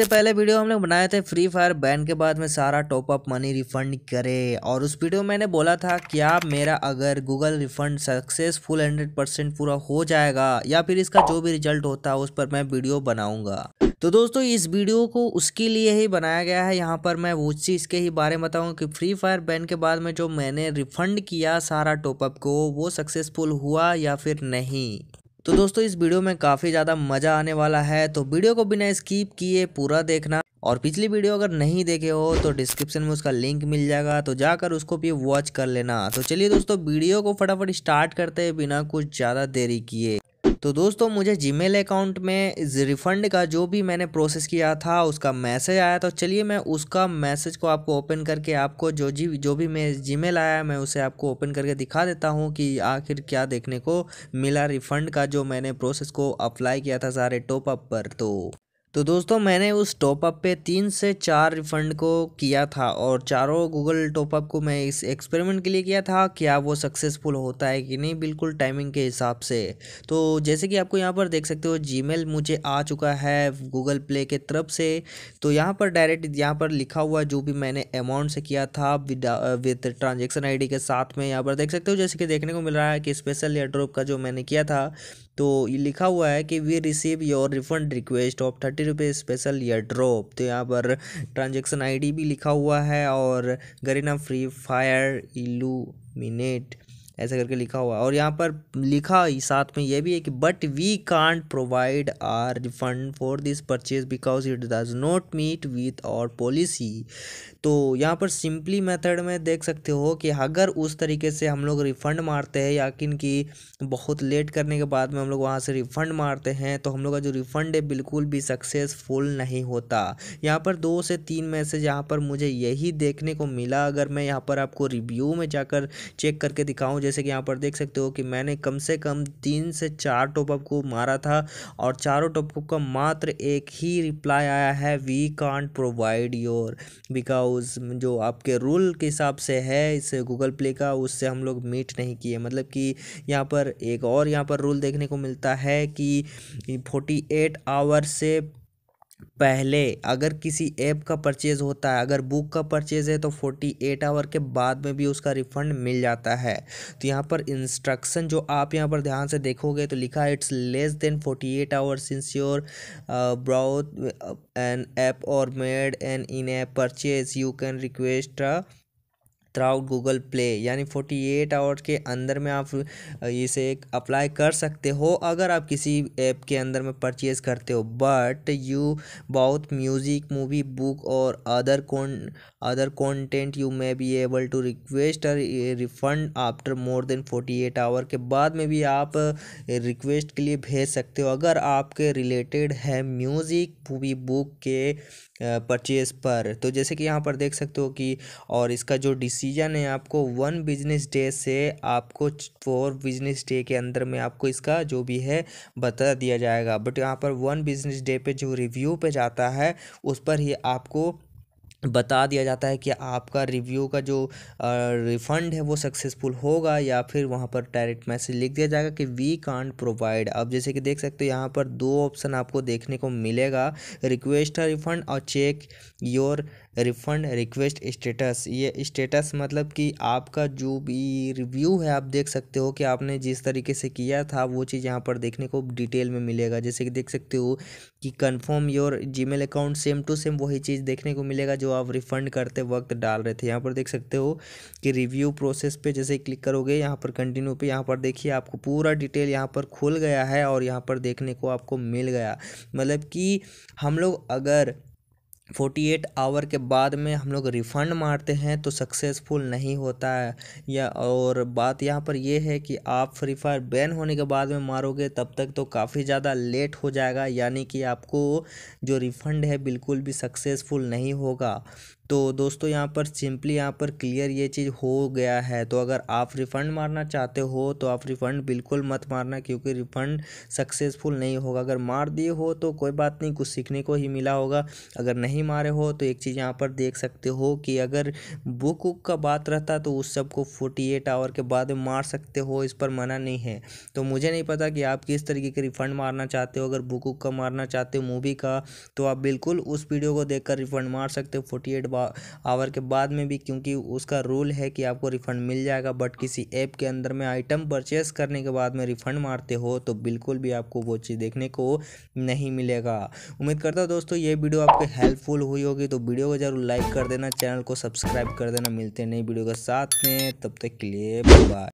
इससे पहले वीडियो हम लोग बनाए थे फ्री फायर बैन के बाद में सारा टॉप अप मनी रिफंड करे और उस वीडियो में मैंने बोला था क्या मेरा अगर Google refund successful hundred percent पूरा हो जाएगा या फिर इसका जो भी रिजल्ट होता है उस पर मैं वीडियो बनाऊंगा तो दोस्तों इस वीडियो को उसके लिए ही बनाया गया है यहाँ पर मैं वो चीज़ के ही बारे में बताऊँ कि फ्री फायर बैन के बाद में जो मैंने रिफंड किया सारा टॉपअप को वो सक्सेसफुल हुआ या फिर नहीं तो दोस्तों इस वीडियो में काफ़ी ज़्यादा मज़ा आने वाला है तो वीडियो को बिना स्कीप किए पूरा देखना और पिछली वीडियो अगर नहीं देखे हो तो डिस्क्रिप्शन में उसका लिंक मिल जाएगा तो जाकर उसको भी वॉच कर लेना तो चलिए दोस्तों वीडियो को फटाफट स्टार्ट करते हैं बिना कुछ ज़्यादा देरी किए तो दोस्तों मुझे जीमेल अकाउंट में रिफ़ंड का जो भी मैंने प्रोसेस किया था उसका मैसेज आया तो चलिए मैं उसका मैसेज को आपको ओपन करके आपको जो जी जो भी मैं जीमेल आया मैं उसे आपको ओपन करके दिखा देता हूँ कि आखिर क्या देखने को मिला रिफ़ंड का जो मैंने प्रोसेस को अप्लाई किया था सारे टॉप अप पर तो तो दोस्तों मैंने उस टॉपअप पे तीन से चार रिफ़ंड को किया था और चारों गूगल टॉपअप को मैं इस एक्सपेरिमेंट के लिए किया था क्या वो सक्सेसफुल होता है कि नहीं बिल्कुल टाइमिंग के हिसाब से तो जैसे कि आपको यहाँ पर देख सकते हो जीमेल मुझे आ चुका है गूगल प्ले के तरफ से तो यहाँ पर डायरेक्ट यहाँ पर लिखा हुआ जो भी मैंने अमाउंट से किया था विद ट्रांजेक्शन आई के साथ में यहाँ पर देख सकते हो जैसे कि देखने को मिल रहा है कि स्पेशल एयर ड्रॉप का जो मैंने किया था तो ये लिखा हुआ है कि we receive your refund request of thirty rupees special या ड्रॉप तो यहाँ पर ट्रांजेक्शन आईडी भी लिखा हुआ है और गरीना फ्री फायर इलूमिनेट ऐसा करके लिखा हुआ है और यहाँ पर लिखा साथ में यह भी है कि but we can't provide our refund for this purchase because it does not meet with our policy तो यहाँ पर सिंपली मेथड में देख सकते हो कि अगर उस तरीके से हम लोग रिफ़ंड मारते हैं याकिन कि बहुत लेट करने के बाद में हम लोग वहाँ से रिफ़ंड मारते हैं तो हम लोग का जो रिफ़ंड है बिल्कुल भी सक्सेसफुल नहीं होता यहाँ पर दो से तीन मैसेज यहाँ पर मुझे यही देखने को मिला अगर मैं यहाँ पर आपको रिव्यू में जाकर चेक करके दिखाऊँ जैसे कि यहाँ पर देख सकते हो कि मैंने कम से कम तीन से चार टॉपअप को मारा था और चारों टॉपअप का मात्र एक ही रिप्लाई आया है we can't provide your because उस जो आपके रूल के हिसाब से है इस गूगल प्ले का उससे हम लोग मीट नहीं किए मतलब कि यहाँ पर एक और यहाँ पर रूल देखने को मिलता है कि फोर्टी एट आवर से पहले अगर किसी ऐप का परचेज़ होता है अगर बुक का परचेज़ है तो फोर्टी एट आवर के बाद में भी उसका रिफ़ंड मिल जाता है तो यहाँ पर इंस्ट्रक्शन जो आप यहाँ पर ध्यान से देखोगे तो लिखा है it's less than forty eight hour since your bought an app और made an in app purchase you can request through Google Play यानी फोर्टी एट आवर्स के अंदर में आप इसे अप्लाई कर सकते हो अगर आप किसी ऐप के अंदर में परचेज़ करते हो बट यू बहुत म्यूज़िक मूवी बुक और अदर कौन other content you may be able to request refund after more than forty eight hour के बाद में भी आप रिक्वेस्ट के लिए भेज सकते हो अगर आपके रिलेटेड है म्यूज़िक मूवी बुक के परचेज़ पर तो जैसे कि यहाँ पर देख सकते हो कि और इसका जो डी डिसीजन है आपको वन बिजनेस डे से आपको फोर बिजनेस डे के अंदर में आपको इसका जो भी है बता दिया जाएगा बट यहाँ पर वन बिजनेस डे पे जो रिव्यू पे जाता है उस पर ही आपको बता दिया जाता है कि आपका रिव्यू का जो रिफ़ंड है वो सक्सेसफुल होगा या फिर वहाँ पर डायरेक्ट मैसेज लिख दिया जाएगा कि वी कांट प्रोवाइड अब जैसे कि देख सकते हो यहाँ पर दो ऑप्शन आपको देखने को मिलेगा रिक्वेस्ट रिफ़ंड और check your refund request status ये स्टेटस मतलब कि आपका जो भी रिव्यू है आप देख सकते हो कि आपने जिस तरीके से किया था वो चीज़ यहाँ पर देखने को डिटेल में मिलेगा जैसे कि देख सकते हो कि confirm your G account same to same वही चीज़ देखने को मिलेगा जो आप रिफ़ंड करते वक्त डाल रहे थे यहाँ पर देख सकते हो कि रिव्यू प्रोसेस पे जैसे क्लिक करोगे यहाँ पर कंटिन्यू पे यहाँ पर देखिए आपको पूरा डिटेल यहाँ पर खुल गया है और यहाँ पर देखने को आपको मिल गया मतलब कि हम लोग अगर फोर्टी एट आवर के बाद में हम लोग रिफ़ंड मारते हैं तो सक्सेसफुल नहीं होता है या और बात यहाँ पर यह है कि आप फ्री फायर बैन होने के बाद में मारोगे तब तक तो काफ़ी ज़्यादा लेट हो जाएगा यानी कि आपको जो रिफ़ंड है बिल्कुल भी सक्सेसफुल नहीं होगा तो दोस्तों यहाँ पर सिंपली यहाँ पर क्लियर ये चीज़ हो गया है तो अगर आप रिफ़ंड मारना चाहते हो तो आप रिफ़ंड बिल्कुल मत मारना क्योंकि रिफ़ंड सक्सेसफुल नहीं होगा अगर मार दिए हो तो कोई बात नहीं कुछ सीखने को ही मिला होगा अगर नहीं मारे हो तो एक चीज़ यहाँ पर देख सकते हो कि अगर बुक वुक का बात रहता तो उस सबको फोर्टी एट आवर के बाद मार सकते हो इस पर मना नहीं है तो मुझे नहीं पता कि आप किस तरीके के रिफ़ंड मारना चाहते हो अगर बुक वुक का मारना चाहते हो मूवी का तो आप बिल्कुल उस वीडियो को देख रिफ़ंड मार सकते हो फोर्टी एट आवर के बाद में भी क्योंकि उसका रूल है कि आपको रिफ़ंड मिल जाएगा बट किसी ऐप के अंदर में आइटम परचेस करने के बाद में रिफ़ंड मारते हो तो बिल्कुल भी आपको वो चीज़ देखने को नहीं मिलेगा उम्मीद करता हूँ दोस्तों ये वीडियो आपको हेल्पफुल हुई होगी तो वीडियो को ज़रूर लाइक कर देना चैनल को सब्सक्राइब कर देना मिलते हैं नई वीडियो के साथ में तब तक के लिए बाय